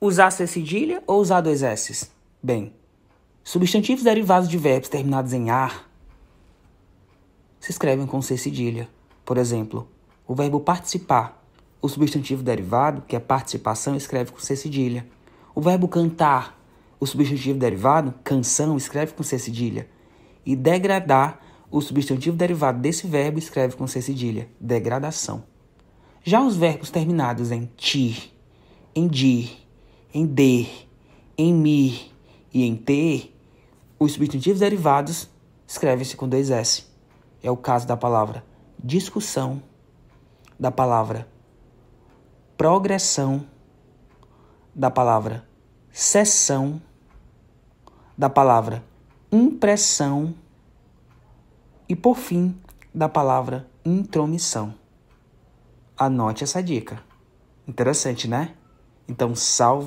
usar C cedilha ou usar dois S's? Bem, substantivos derivados de verbos terminados em ar se escrevem com C cedilha. Por exemplo, o verbo participar. O substantivo derivado, que é participação, escreve com C cedilha. O verbo cantar. O substantivo derivado, canção, escreve com C cedilha. E degradar, o substantivo derivado desse verbo, escreve com C cedilha. Degradação. Já os verbos terminados em tir, em dir em d, em mi e em t, os substantivos derivados escrevem-se com dois S. É o caso da palavra discussão, da palavra progressão, da palavra sessão, da palavra impressão e, por fim, da palavra intromissão. Anote essa dica. Interessante, né? Então, salve.